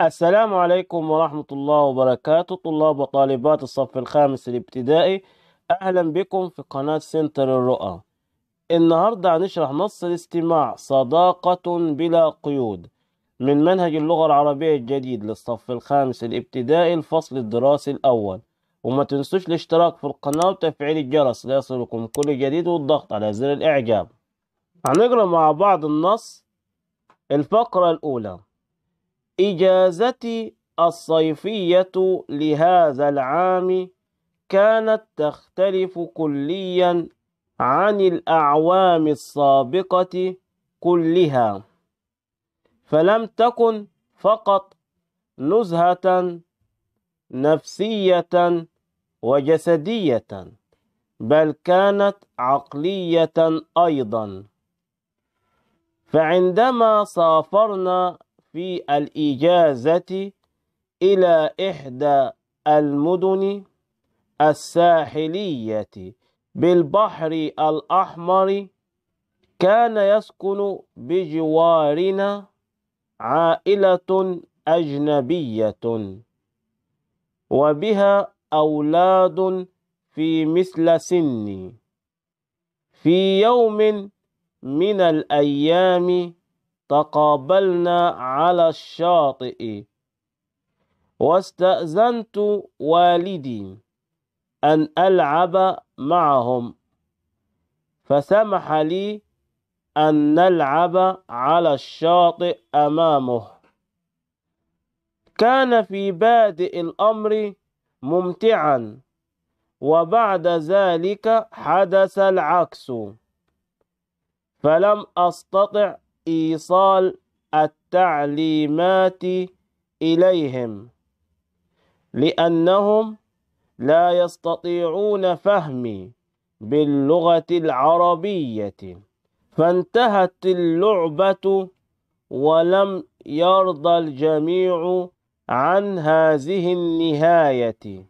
السلام عليكم ورحمة الله وبركاته طلاب وطالبات الصف الخامس الابتدائي أهلا بكم في قناة سنتر الرؤى النهاردة هنشرح نص الاستماع صداقة بلا قيود من منهج اللغة العربية الجديد للصف الخامس الابتدائي الفصل الدراسي الأول وما تنسوش الاشتراك في القناة وتفعيل الجرس ليصلكم كل جديد والضغط على زر الإعجاب هنقرأ مع بعض النص الفقرة الأولى إجازتي الصيفية لهذا العام كانت تختلف كليا عن الأعوام السابقة كلها فلم تكن فقط نزهة نفسية وجسدية بل كانت عقلية أيضا فعندما سافرنا في الإجازة إلى إحدى المدن الساحلية بالبحر الأحمر كان يسكن بجوارنا عائلة أجنبية وبها أولاد في مثل سني في يوم من الأيام تقابلنا على الشاطئ واستأذنت والدي أن ألعب معهم فسمح لي أن نلعب على الشاطئ أمامه كان في بادئ الأمر ممتعا وبعد ذلك حدث العكس فلم أستطع إيصال التعليمات إليهم لأنهم لا يستطيعون فهم باللغة العربية فانتهت اللعبة ولم يرضى الجميع عن هذه النهاية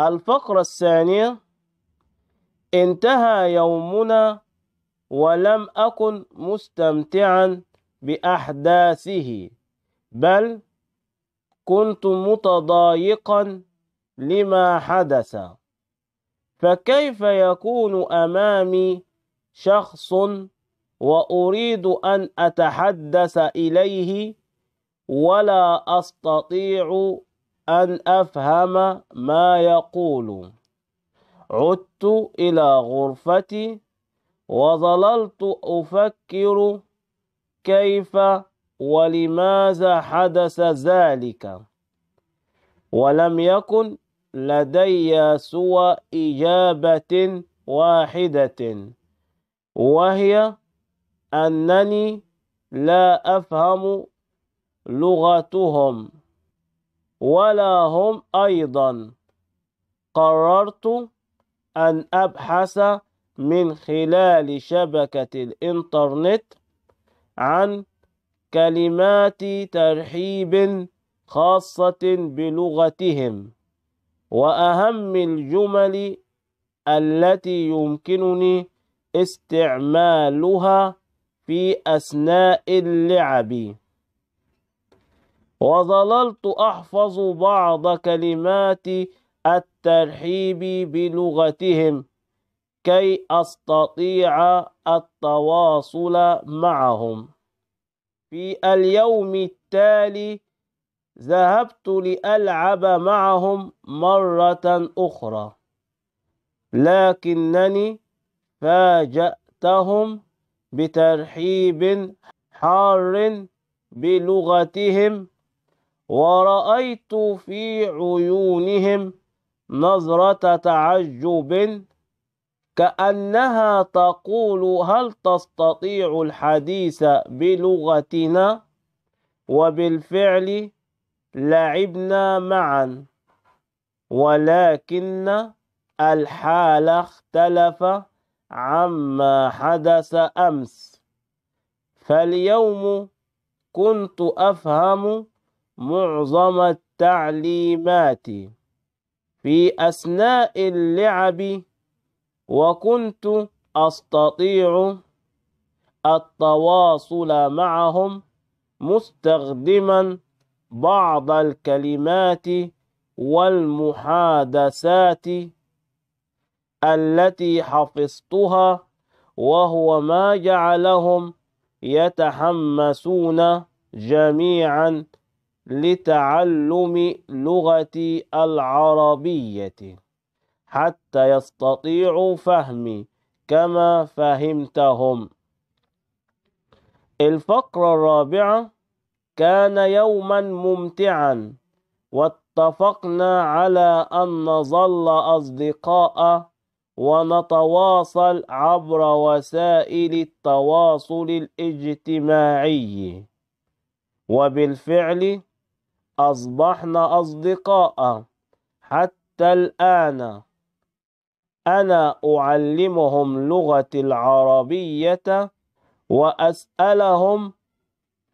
الفقرة الثانية انتهى يومنا ولم أكن مستمتعا بأحداثه بل كنت متضايقا لما حدث فكيف يكون أمامي شخص وأريد أن أتحدث إليه ولا أستطيع أن أفهم ما يقول عدت إلى غرفتي وظللت أفكر كيف ولماذا حدث ذلك ولم يكن لدي سوى إجابة واحدة وهي أنني لا أفهم لغتهم ولا هم أيضا قررت أن أبحث من خلال شبكة الإنترنت عن كلمات ترحيب خاصة بلغتهم وأهم الجمل التي يمكنني استعمالها في أثناء اللعب وظللت أحفظ بعض كلمات الترحيب بلغتهم كي أستطيع التواصل معهم في اليوم التالي ذهبت لألعب معهم مرة أخرى لكنني فاجأتهم بترحيب حار بلغتهم ورأيت في عيونهم نظرة تعجب كأنها تقول هل تستطيع الحديث بلغتنا وبالفعل لعبنا معا ولكن الحال اختلف عما حدث أمس فاليوم كنت أفهم معظم التعليمات في أثناء اللعب وكنت أستطيع التواصل معهم مستخدما بعض الكلمات والمحادثات التي حفظتها وهو ما جعلهم يتحمسون جميعا لتعلم لغتي العربيه حتى يستطيعوا فهمي كما فهمتهم الفقرة الرابعة كان يوما ممتعا واتفقنا على أن نظل أصدقاء ونتواصل عبر وسائل التواصل الاجتماعي وبالفعل أصبحنا أصدقاء حتى الآن أنا أعلمهم لغة العربية وأسألهم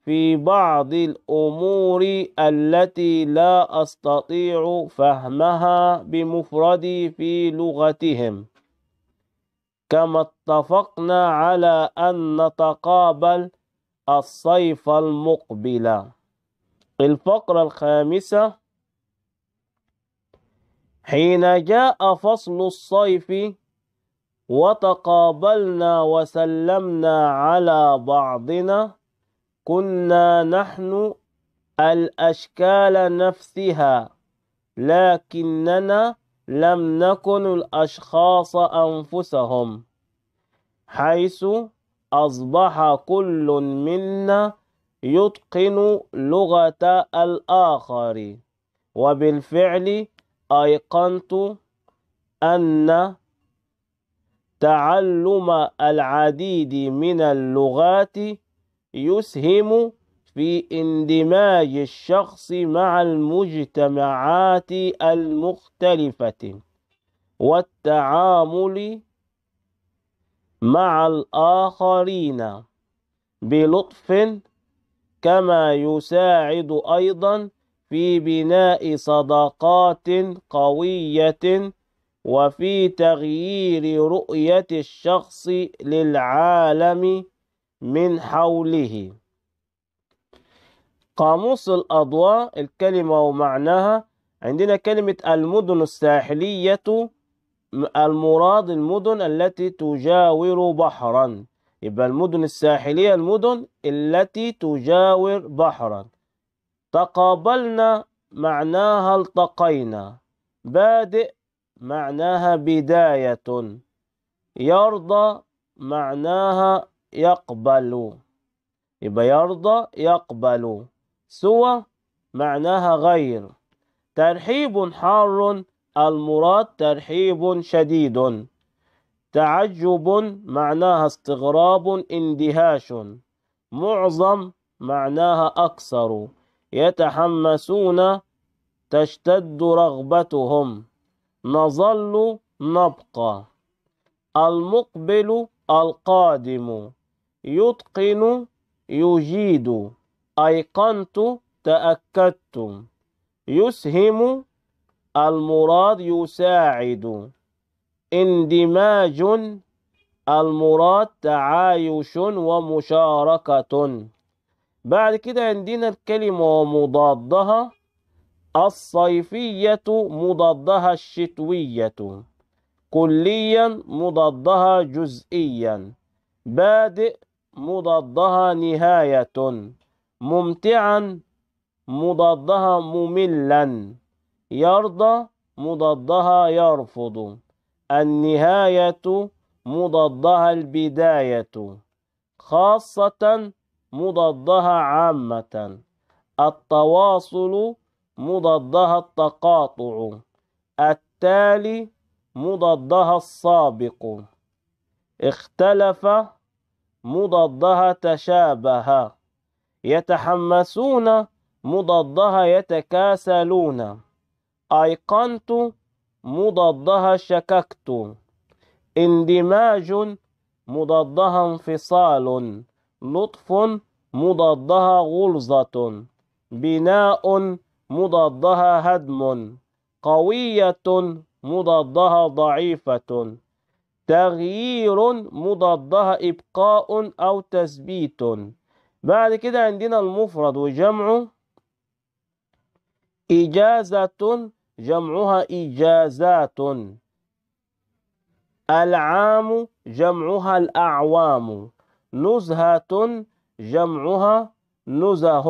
في بعض الأمور التي لا أستطيع فهمها بمفردي في لغتهم كما اتفقنا على أن نتقابل الصيف المقبل الفقرة الخامسة حين جاء فصل الصيف وتقابلنا وسلمنا على بعضنا كنا نحن الأشكال نفسها لكننا لم نكن الأشخاص أنفسهم حيث أصبح كل منا يتقن لغة الآخر وبالفعل أيقنت أن تعلم العديد من اللغات يسهم في اندماج الشخص مع المجتمعات المختلفة والتعامل مع الآخرين بلطف كما يساعد أيضا في بناء صداقات قوية وفي تغيير رؤية الشخص للعالم من حوله قاموس الأضواء الكلمة ومعناها عندنا كلمة المدن الساحلية المراد المدن التي تجاور بحرا يبقى المدن الساحلية المدن التي تجاور بحرا تقابلنا معناها التقينا بادئ معناها بداية يرضى معناها يقبل يبقى يرضى يقبل سوى معناها غير ترحيب حار المراد ترحيب شديد تعجب معناها استغراب اندهاش معظم معناها أكثر يتحمسون تشتد رغبتهم نظل نبقى المقبل القادم يتقن يجيد أيقنت تأكدت يسهم المراد يساعد اندماج المراد تعايش ومشاركة بعد كده عندنا الكلمة ومضادها الصيفية مضادها الشتوية كليا مضادها جزئيا بادئ مضادها نهاية ممتعا مضادها مملا يرضى مضادها يرفض النهاية مضادها البداية خاصة مضادها عامة التواصل مضادها التقاطع التالي مضادها السابق اختلف مضادها تشابه يتحمسون مضادها يتكاسلون أيقنت مضادها شككت اندماج مضادها انفصال لطف مضادها غلظة بناء مضادها هدم قوية مضادها ضعيفة تغيير مضادها إبقاء أو تثبيت بعد كده عندنا المفرد وجمعه إجازة جمعها إجازات العام جمعها الأعوام نزهة جمعها نزه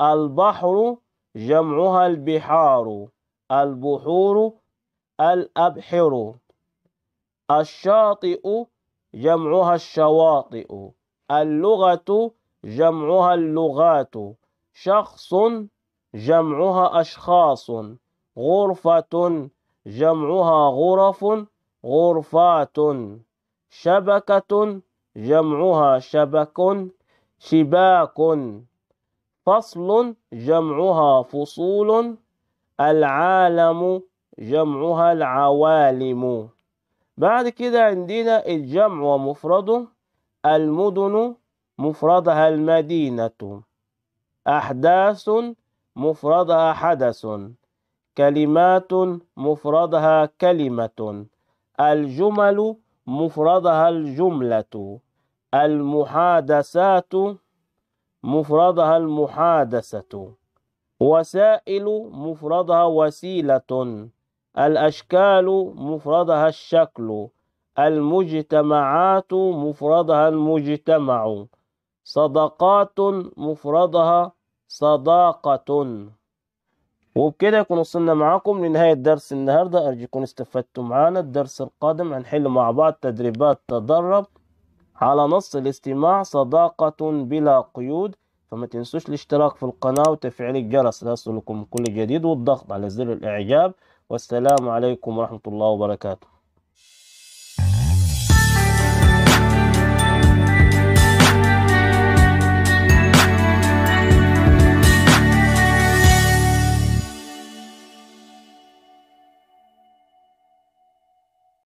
البحر جمعها البحار البحور الأبحر الشاطئ جمعها الشواطئ اللغة جمعها اللغات شخص جمعها أشخاص غرفة جمعها غرف غرفات شبكة جمعها شبك شباك فصل جمعها فصول العالم جمعها العوالم بعد كده عندنا الجمع ومفرده المدن مفردها المدينة أحداث مفردها حدث كلمات مفردها كلمة الجمل مفردها الجملة المحادثات مفردها المحادثة وسائل مفردها وسيلة الأشكال مفردها الشكل المجتمعات مفردها المجتمع صدقات مفردها صداقة وبكده يكون وصلنا معاكم لنهاية درس النهاردة أرجوكم استفدتم معنا الدرس القادم هنحل مع بعض تدريبات تدرب على نص الاستماع صداقة بلا قيود فما تنسوش الاشتراك في القناة وتفعيل الجرس ليصلكم كل جديد والضغط على زر الإعجاب والسلام عليكم ورحمة الله وبركاته